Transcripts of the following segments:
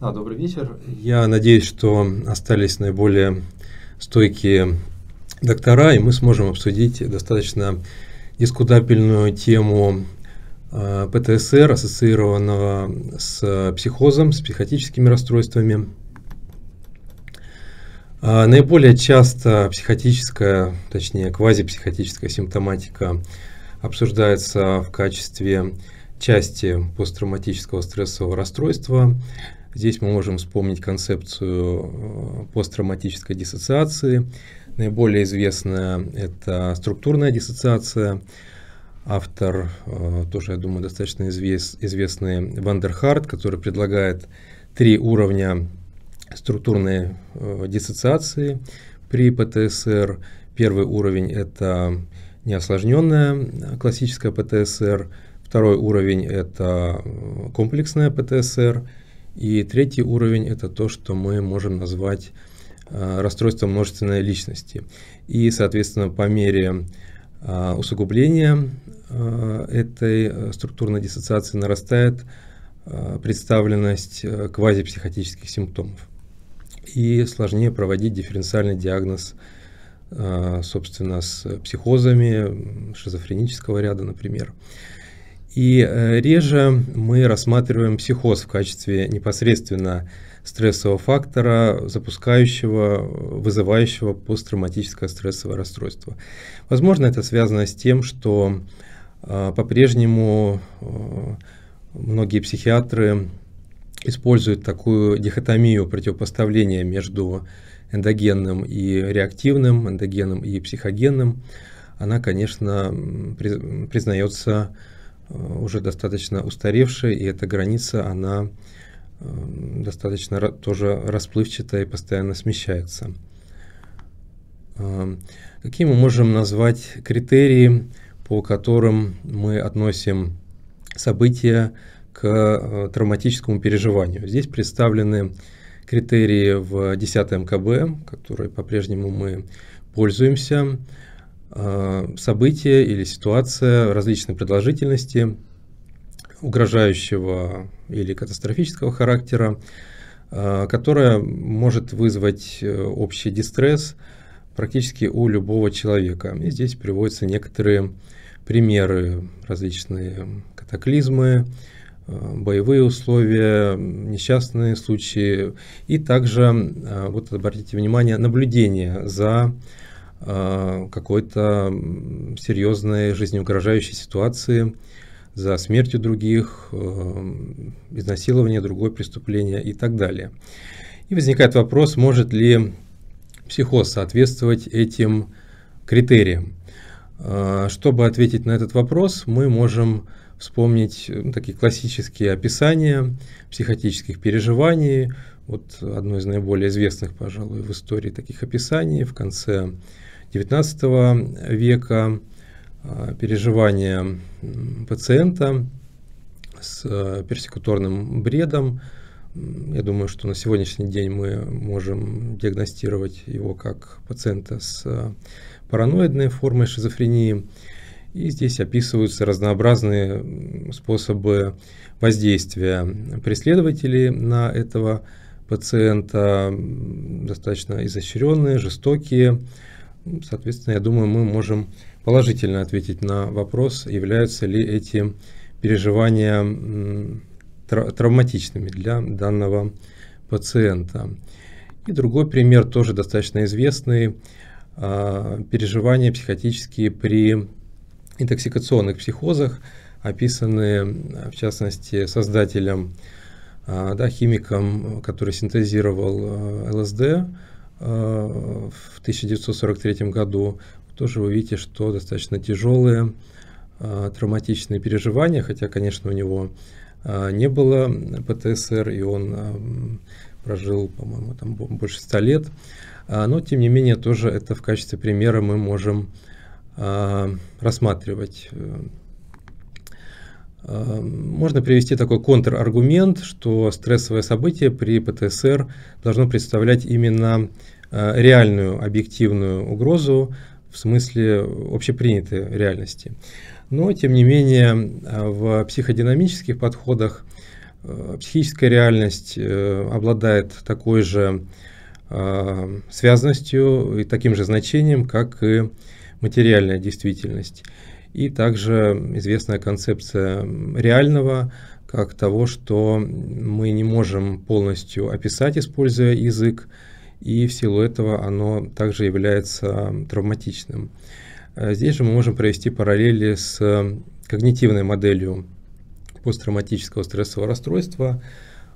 Да, добрый вечер. Я надеюсь, что остались наиболее стойкие доктора, и мы сможем обсудить достаточно дискутабельную тему э, ПТСР, ассоциированного с психозом, с психотическими расстройствами. А, наиболее часто психотическая, точнее квазипсихотическая симптоматика обсуждается в качестве части посттравматического стрессового расстройства. Здесь мы можем вспомнить концепцию э, посттравматической диссоциации. Наиболее известная это структурная диссоциация. Автор, э, тоже, я думаю, достаточно извест, известный Вандерхарт, который предлагает три уровня структурной э, диссоциации при ПТСР. Первый уровень – это неосложненная классическая ПТСР. Второй уровень – это комплексная ПТСР – и третий уровень – это то, что мы можем назвать э, расстройство множественной личности. И, соответственно, по мере э, усугубления э, этой структурной диссоциации нарастает представленность квазипсихотических симптомов. И сложнее проводить дифференциальный диагноз, собственно, с психозами шизофренического ряда, например. И э, реже мы рассматриваем психоз в качестве непосредственно стрессового фактора, запускающего, вызывающего посттравматическое стрессовое расстройство. Возможно, это связано с тем, что э, по-прежнему э, многие психиатры используют такую дихотомию противопоставления между эндогенным и реактивным, эндогенным и психогенным. Она, конечно, признается Э, уже достаточно устаревшая, и эта граница, она э, достаточно тоже расплывчатая и постоянно смещается. Э, какие мы можем назвать критерии, по которым мы относим события к травматическому переживанию? Здесь представлены критерии в 10 МКБ, которые по-прежнему мы пользуемся. Э, событие или ситуация различной продолжительности, угрожающего или катастрофического характера, э, которая может вызвать э, общий дистресс практически у любого человека. И здесь приводятся некоторые примеры, различные катаклизмы, боевые условия, несчастные случаи. И также, вот обратите внимание, наблюдение за Э, какой-то серьезной жизнеугрожающей ситуации, за смертью других, э, изнасилование, другое преступление и так далее. И возникает вопрос, может ли психоз соответствовать этим критериям. Э, чтобы ответить на этот вопрос, мы можем вспомнить такие классические описания психотических переживаний, вот одно из наиболее известных, пожалуй, в истории таких описаний в конце XIX века а, переживания пациента с а, персекуторным бредом. Я думаю, что на сегодняшний день мы можем диагностировать его как пациента с а, параноидной формой шизофрении. И здесь описываются разнообразные способы воздействия преследователей на этого пациента пациента, достаточно изощренные, жестокие. Соответственно, я думаю, мы можем положительно ответить на вопрос, являются ли эти переживания травматичными для данного пациента. И другой пример, тоже достаточно известный, а, переживания психотические при интоксикационных психозах, описанные, в частности, создателем а, да, химиком, который синтезировал э, ЛСД э, в 1943 году, тоже вы видите, что достаточно тяжелые э, травматичные переживания, хотя, конечно, у него не было ПТСР, и он прожил, по-моему, там больше ста лет. А, но, тем не менее, тоже это в качестве примера мы можем рассматривать Эм, можно привести такой контраргумент, что стрессовое событие при ПТСР должно представлять именно э, реальную объективную угрозу в смысле общепринятой реальности. Но, тем не менее, э, в психодинамических подходах э, психическая реальность обладает такой же связностью и таким же значением, как и материальная действительность. И также известная концепция реального, как того, что мы не можем полностью описать, используя язык, и в силу этого оно также является травматичным. Э, здесь же мы можем провести параллели с когнитивной моделью посттравматического стрессового расстройства,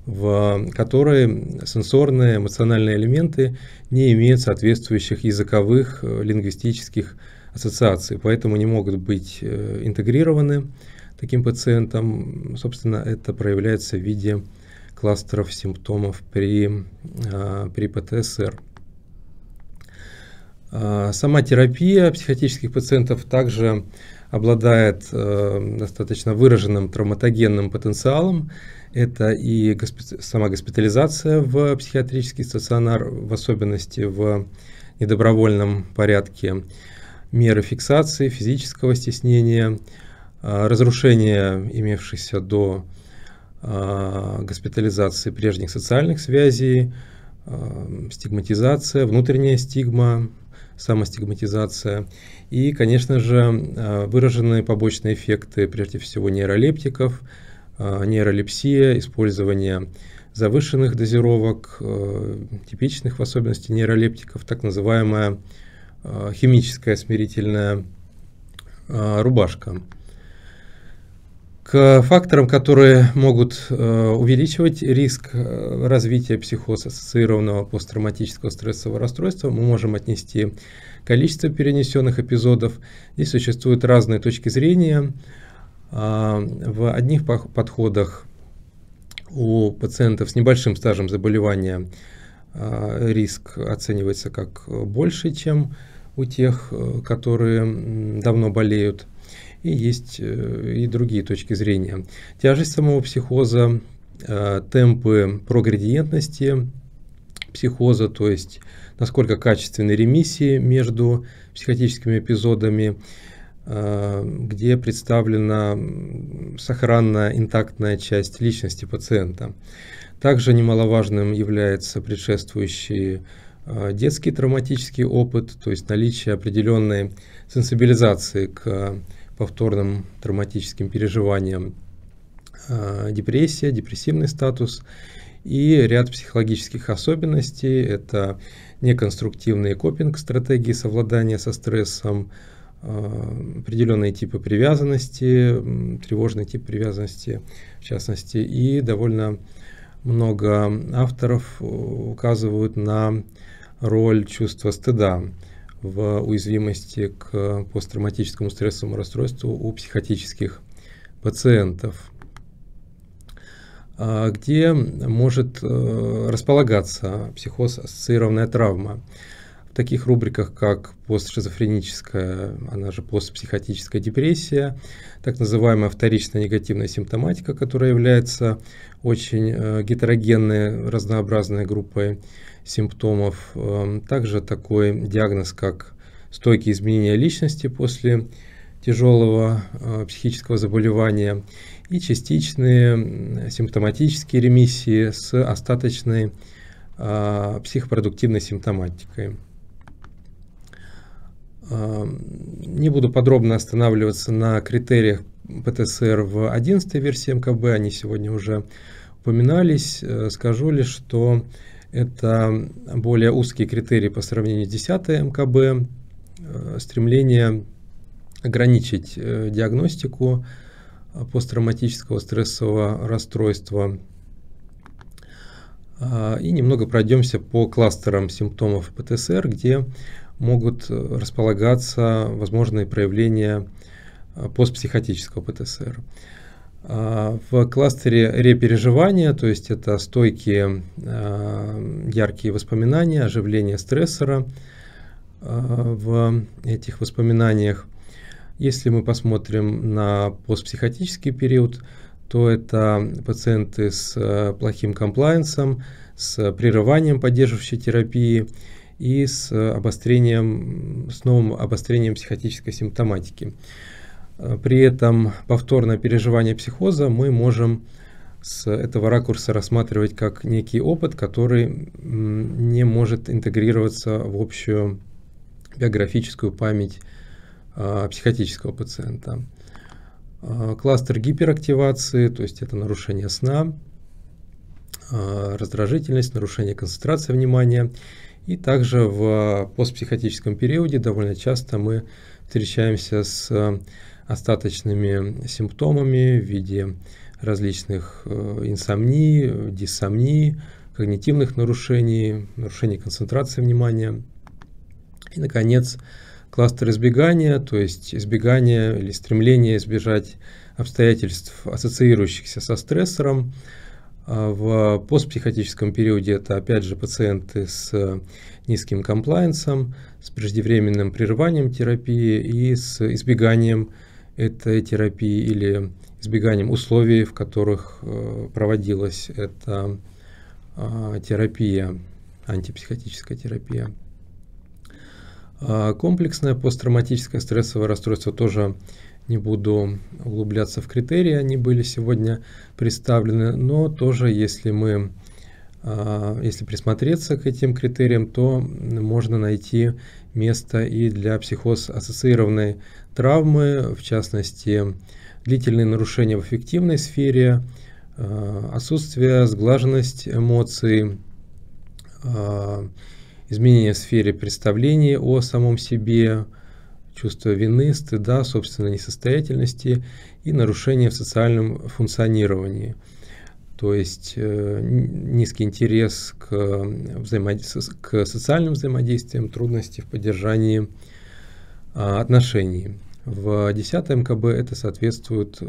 в которой сенсорные эмоциональные элементы не имеют соответствующих языковых, э, лингвистических ассоциации, поэтому не могут быть э, интегрированы таким пациентам. Собственно, это проявляется в виде кластеров симптомов при, э, при ПТСР. А, сама терапия психотических пациентов также обладает э, достаточно выраженным травматогенным потенциалом. Это и сама госпитализация в психиатрический стационар, в особенности в недобровольном порядке меры фиксации физического стеснения, а, разрушение имевшихся до а, госпитализации прежних социальных связей, а, стигматизация, внутренняя стигма, самостигматизация и, конечно же, выраженные побочные эффекты, прежде всего, нейролептиков, нейролепсия, использование завышенных дозировок, типичных в особенности нейролептиков, так называемая Э, химическая смирительная э, рубашка. К факторам, которые могут э, увеличивать риск развития психоз-ассоциированного посттравматического стрессового расстройства, мы можем отнести количество перенесенных эпизодов. Здесь существуют разные точки зрения. А, в одних подходах у пациентов с небольшим стажем заболевания риск оценивается как больше, чем у у тех, э, которые давно болеют. И есть э, и другие точки зрения. Тяжесть самого психоза, э, темпы проградиентности психоза, то есть насколько качественны ремиссии между психотическими эпизодами, где представлена сохранная интактная часть личности пациента. Также немаловажным является предшествующие Э, детский травматический опыт, то есть наличие определенной сенсибилизации к повторным травматическим переживаниям, э, депрессия, депрессивный статус и ряд психологических особенностей. Это неконструктивные копинг-стратегии совладания со стрессом, э, определенные типы привязанности, тревожный тип привязанности в частности, и довольно много авторов указывают на роль чувства стыда в уязвимости к посттравматическому стрессовому расстройству у психотических пациентов, а где может э, располагаться психоз-ассоциированная травма таких рубриках, как постшизофреническая, она же постпсихотическая депрессия, так называемая вторичная негативная симптоматика, которая является очень э, гетерогенной, разнообразной группой симптомов. Эм, также такой диагноз, как стойкие изменения личности после тяжелого э, психического заболевания и частичные симптоматические ремиссии с остаточной э, психопродуктивной симптоматикой. Эм, не буду подробно останавливаться на критериях ПТСР в 11 версии МКБ, они сегодня уже упоминались. Э, скажу лишь, что это более узкие критерии по сравнению с 10 МКБ, э, стремление ограничить э, диагностику посттравматического стрессового расстройства. И немного пройдемся по кластерам симптомов ПТСР, где могут э, располагаться возможные проявления э, постпсихотического ПТСР. А, в кластере репереживания, то есть это стойкие э, яркие воспоминания, оживление стрессора в этих воспоминаниях. Если мы посмотрим на постпсихотический период, то это пациенты с плохим комплайенсом, с прерыванием поддерживающей терапии, и с э, обострением, с новым обострением психотической симптоматики. Э, при этом повторное переживание психоза мы можем с этого ракурса рассматривать как некий опыт, который не может интегрироваться в общую биографическую память а, психотического пациента. А, кластер гиперактивации, то есть это нарушение сна, а, раздражительность, нарушение концентрации внимания и также в э, постпсихотическом периоде довольно часто мы встречаемся с э, остаточными симптомами в виде различных э, инсомний, диссомнии, когнитивных нарушений, нарушений концентрации внимания. И, наконец, кластер избегания, то есть избегание или стремление избежать обстоятельств, ассоциирующихся со стрессором, а, в постпсихотическом периоде это, опять же, пациенты с э, низким комплайенсом, с преждевременным прерыванием терапии и с избеганием этой терапии или избеганием условий, в которых э, проводилась эта а, терапия, антипсихотическая терапия. А, комплексное посттравматическое стрессовое расстройство тоже не буду углубляться в критерии, они были сегодня представлены, но тоже если мы а, если присмотреться к этим критериям, то можно найти место и для психоз-ассоциированной травмы, в частности, длительные нарушения в эффективной сфере, а, отсутствие, сглаженность эмоций, а, изменения в сфере представления о самом себе, чувство вины, стыда, собственной несостоятельности и нарушения в социальном функционировании. То есть э, низкий интерес к, э, взаимодействию, к социальным взаимодействиям, трудности в поддержании а, отношений. В 10 МКБ это соответствует э,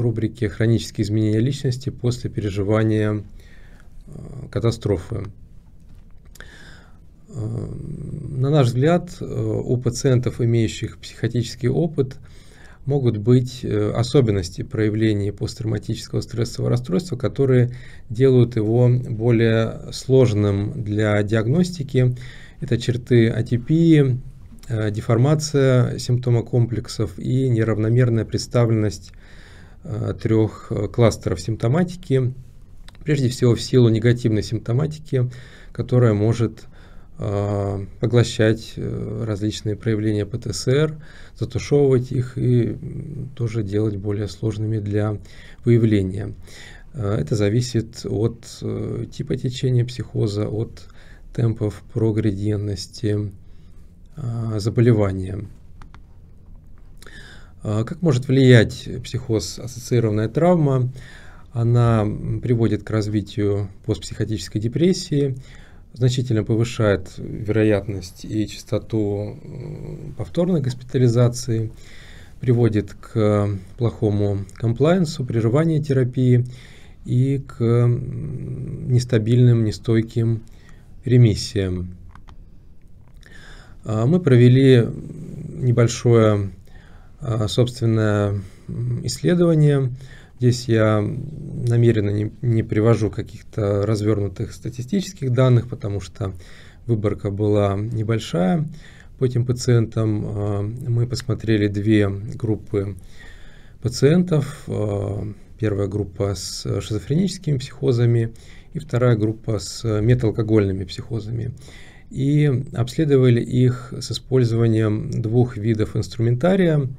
рубрике «Хронические изменения личности после переживания катастрофы». Э, на наш взгляд, э, у пациентов, имеющих психотический опыт, могут быть э, особенности проявления посттравматического стрессового расстройства, которые делают его более сложным для диагностики. Это черты атипии, деформация симптомокомплексов и неравномерная представленность трех кластеров симптоматики, прежде всего в силу негативной симптоматики, которая может поглощать э, э, различные проявления ПТСР, затушевывать их и тоже делать более сложными для выявления. Э, это зависит от типа течения психоза, от темпов прогредиентности заболевания. Как может влиять психоз-ассоциированная травма? Она приводит к развитию постпсихотической депрессии, значительно повышает вероятность и частоту э, повторной госпитализации, приводит к плохому комплайенсу, прерыванию терапии и к нестабильным, нестойким ремиссиям. А, мы провели небольшое а, собственное исследование – Здесь я намеренно не, не привожу каких-то развернутых статистических данных, потому что выборка была небольшая. По этим пациентам э, мы посмотрели две группы пациентов. Э, первая группа с шизофреническими психозами и вторая группа с металкогольными психозами. И обследовали их с использованием двух видов инструментария –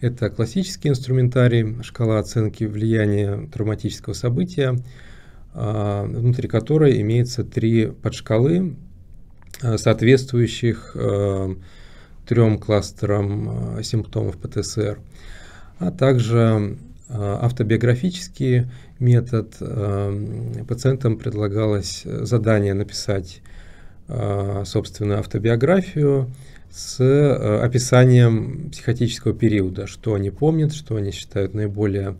это классический инструментарий, шкала оценки влияния травматического события, а, внутри которой имеется три подшкалы, а, соответствующих а, трем кластерам симптомов ПТСР, а также автобиографический метод. Пациентам предлагалось задание написать собственную автобиографию, с э, описанием психотического периода, что они помнят, что они считают наиболее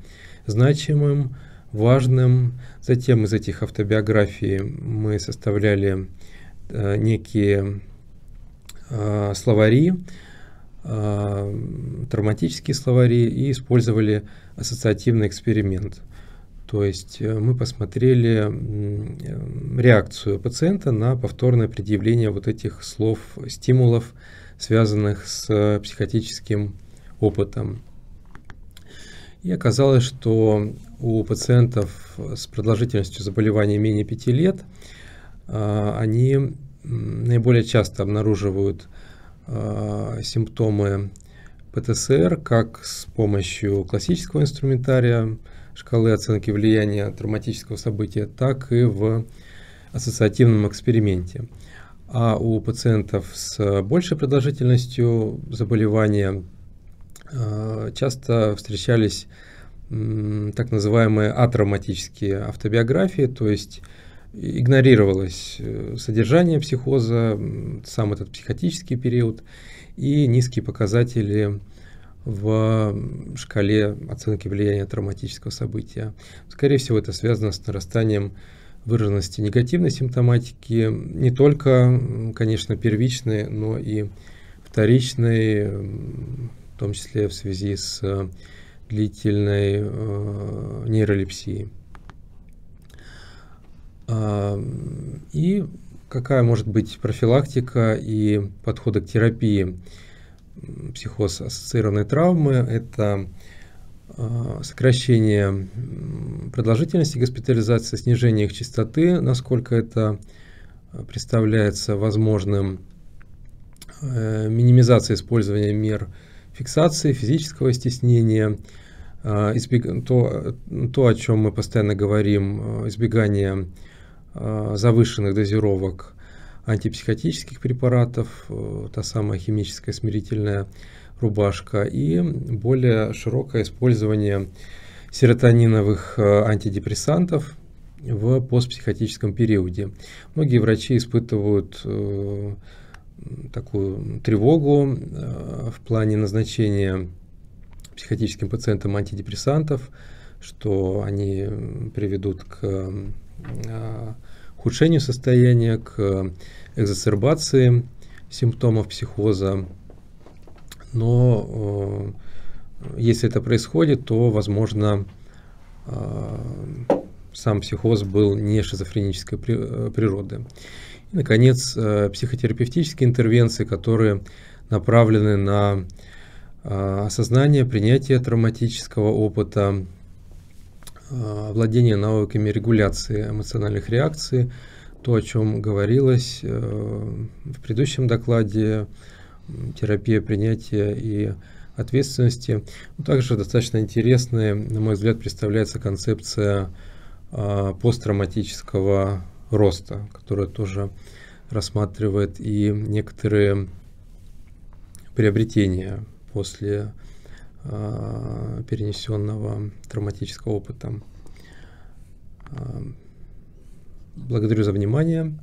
значимым, важным. Затем из этих автобиографий мы составляли э, некие э, словари, травматические словари и использовали ассоциативный эксперимент. То есть мы посмотрели реакцию пациента на повторное предъявление вот этих слов, стимулов, связанных с э, психотическим опытом. И оказалось, что у пациентов с продолжительностью заболевания менее 5 лет э, они наиболее часто обнаруживают э, симптомы ПТСР как с помощью классического инструментария шкалы оценки влияния травматического события, так и в ассоциативном эксперименте а у пациентов с э, большей продолжительностью заболевания э, часто встречались так называемые атравматические автобиографии, то есть игнорировалось э, содержание психоза, сам этот психотический период и низкие показатели в шкале оценки влияния травматического события. Скорее всего, это связано с нарастанием выраженности негативной симптоматики, не только, конечно, первичные, но и вторичные, в том числе в связи с э, длительной э, нейролепсией. А, и какая может быть профилактика и подходы к терапии психоз ассоциированной травмы? Это Э, сокращение продолжительности госпитализации, снижение их частоты, насколько это э, представляется возможным, э, минимизация использования мер фиксации, физического стеснения, то, то, о чем мы постоянно говорим, избегание завышенных дозировок антипсихотических препаратов, та самая химическая смирительная рубашка и более широкое использование серотониновых э, антидепрессантов в постпсихотическом периоде. Многие врачи испытывают э, такую тревогу э, в плане назначения психотическим пациентам антидепрессантов, что они приведут к э, ухудшению состояния, к экзацербации симптомов психоза, но э, если это происходит, то, возможно, э, сам психоз был не шизофренической э, природы. И, наконец, психотерапевтические интервенции, которые направлены на осознание, принятие травматического опыта, владение навыками регуляции эмоциональных реакций, то, о чем говорилось в предыдущем докладе терапия принятия и ответственности. Ну, также достаточно интересная, на мой взгляд, представляется концепция а, посттравматического роста, которая тоже рассматривает и некоторые приобретения после а, перенесенного травматического опыта. А, благодарю за внимание.